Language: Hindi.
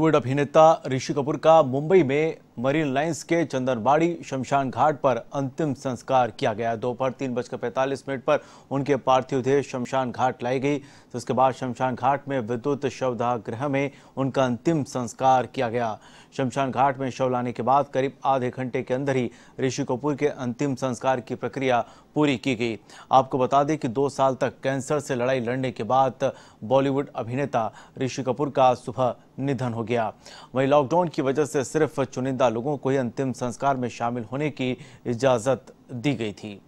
बॉलीवुड अभिनेता ऋषि कपूर का मुंबई में मरीन लाइंस के चंदनबाड़ी शमशान घाट पर अंतिम संस्कार किया गया दोपहर तीन बजकर पैंतालीस मिनट पर उनके पार्थिव देह शमशान घाट लाई गई तो उसके बाद शमशान घाट में विद्युत शवदाह गृह में उनका अंतिम संस्कार किया गया शमशान घाट में शव लाने के बाद करीब आधे घंटे के अंदर ही ऋषि कपूर के अंतिम संस्कार की प्रक्रिया पूरी की गई आपको बता दें कि दो साल तक कैंसर से लड़ाई लड़ने के बाद बॉलीवुड अभिनेता ऋषि कपूर का सुबह निधन हो गया वहीं लॉकडाउन की वजह से सिर्फ चुनिंदा लोगों को ही अंतिम संस्कार में शामिल होने की इजाज़त दी गई थी